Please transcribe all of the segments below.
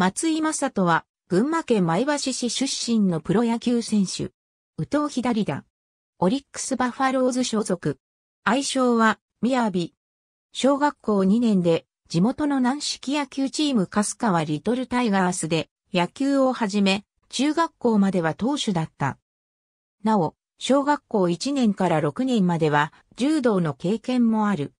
松井正人は、群馬県前橋市出身のプロ野球選手。宇藤左だ。オリックスバファローズ所属。愛称は、宮や小学校2年で、地元の軟式野球チームカスカワリトルタイガースで、野球を始め、中学校までは投手だった。なお、小学校1年から6年までは、柔道の経験もある。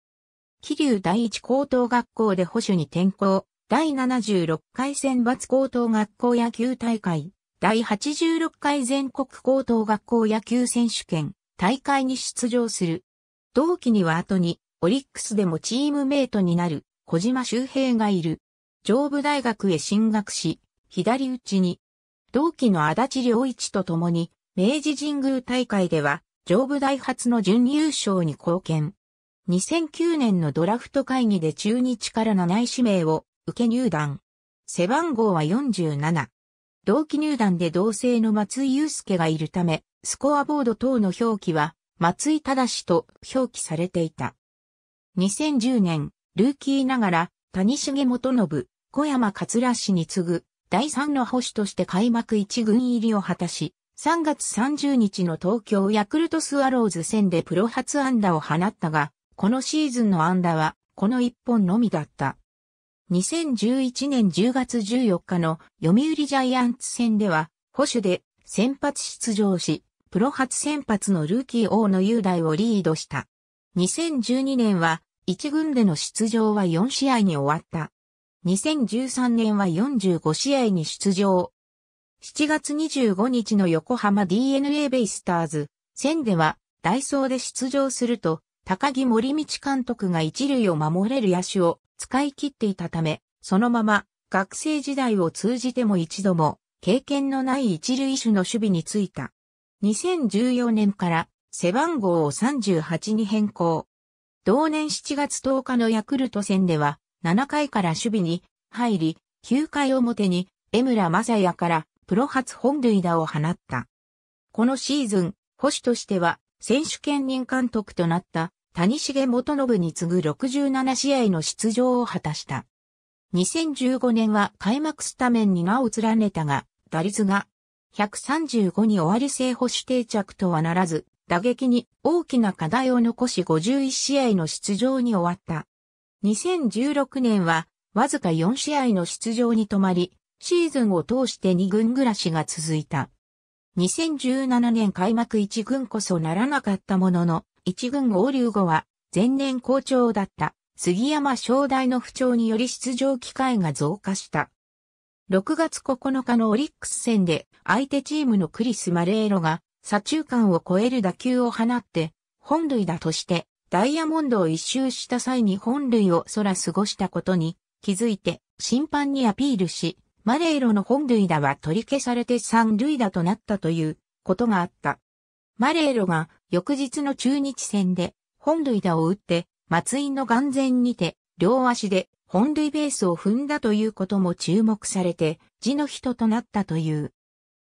桐生第一高等学校で保守に転校、第76回選抜高等学校野球大会、第86回全国高等学校野球選手権、大会に出場する。同期には後に、オリックスでもチームメイトになる、小島修平がいる。上部大学へ進学し、左打ちに、同期の足立良一と共に、明治神宮大会では、上部大発の準優勝に貢献。2009年のドラフト会議で中日から7位指名を受け入団。背番号は47。同期入団で同性の松井祐介がいるため、スコアボード等の表記は、松井正と表記されていた。2010年、ルーキーながら、谷重元信、小山桂氏に次ぐ、第3の保守として開幕1軍入りを果たし、3月30日の東京ヤクルトスワローズ戦でプロ初安打を放ったが、このシーズンの安打は、この1本のみだった。2011年10月14日の読売ジャイアンツ戦では、保守で先発出場し、プロ初先発のルーキー大野雄大をリードした。2012年は、1軍での出場は4試合に終わった。2013年は45試合に出場。7月25日の横浜 DNA ベイスターズ戦では、ダイソーで出場すると、高木森道監督が一塁を守れる野手を使い切っていたため、そのまま学生時代を通じても一度も経験のない一塁手の守備についた。2014年から背番号を38に変更。同年7月10日のヤクルト戦では7回から守備に入り、9回表に江村正也からプロ初本塁打を放った。このシーズン、保守としては選手兼任監督となった谷重元信に次ぐ67試合の出場を果たした。2015年は開幕スタメンに名を連ねたが、打率が135に終わり正捕手定着とはならず、打撃に大きな課題を残し51試合の出場に終わった。2016年はわずか4試合の出場に止まり、シーズンを通して2軍暮らしが続いた。2017年開幕1軍こそならなかったものの、一軍合流後は、前年好調だった杉山正大の不調により出場機会が増加した。6月9日のオリックス戦で相手チームのクリス・マレーロが左中間を超える打球を放って本塁打としてダイヤモンドを一周した際に本塁を空過ごしたことに気づいて審判にアピールしマレーロの本塁打は取り消されて三塁打となったということがあった。マレーロが翌日の中日戦で本塁打を打って松井の眼前にて両足で本塁ベースを踏んだということも注目されて字の人となったという。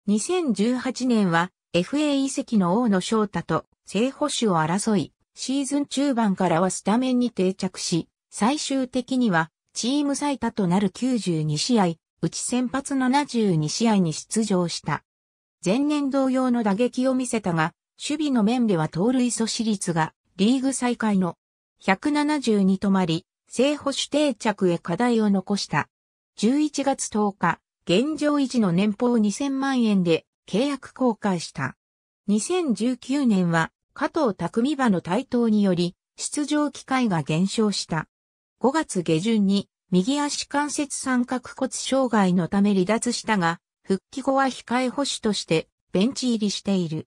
2018年は FA 移籍の大野翔太と正捕手を争い、シーズン中盤からはスタメンに定着し、最終的にはチーム最多となる92試合、うち先発72試合に出場した。前年同様の打撃を見せたが、守備の面では盗塁阻止率がリーグ再開の170に止まり、正捕手定着へ課題を残した。11月10日、現状維持の年俸2000万円で契約更改した。2019年は加藤匠馬の台頭により出場機会が減少した。5月下旬に右足関節三角骨障害のため離脱したが、復帰後は控え保守としてベンチ入りしている。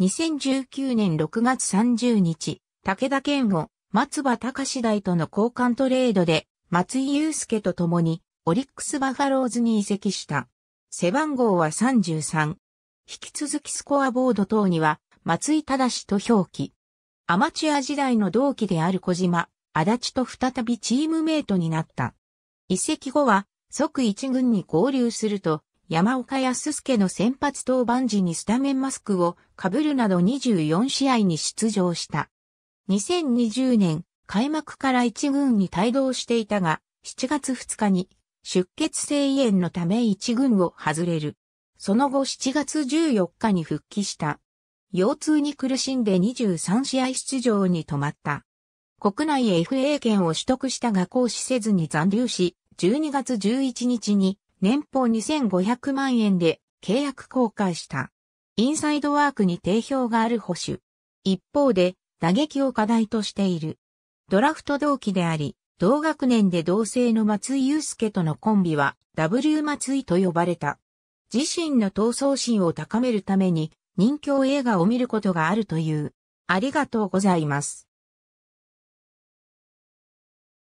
2019年6月30日、武田健吾、松葉隆大との交換トレードで、松井祐介と共に、オリックスバファローズに移籍した。背番号は33。引き続きスコアボード等には、松井正と表記。アマチュア時代の同期である小島、足立と再びチームメイトになった。移籍後は、即一軍に合流すると、山岡康介の先発登板時にスタメンマスクを被るなど24試合に出場した。2020年、開幕から一軍に帯同していたが、7月2日に出血性胃炎のため一軍を外れる。その後7月14日に復帰した。腰痛に苦しんで23試合出場に止まった。国内 FA 権を取得したが行使せずに残留し、12月11日に年俸2500万円で契約公開した。インサイドワークに定評がある保守。一方で、打撃を課題としている。ドラフト同期であり、同学年で同性の松井祐介とのコンビは W 松井と呼ばれた。自身の闘争心を高めるために、人気映画を見ることがあるという。ありがとうございます。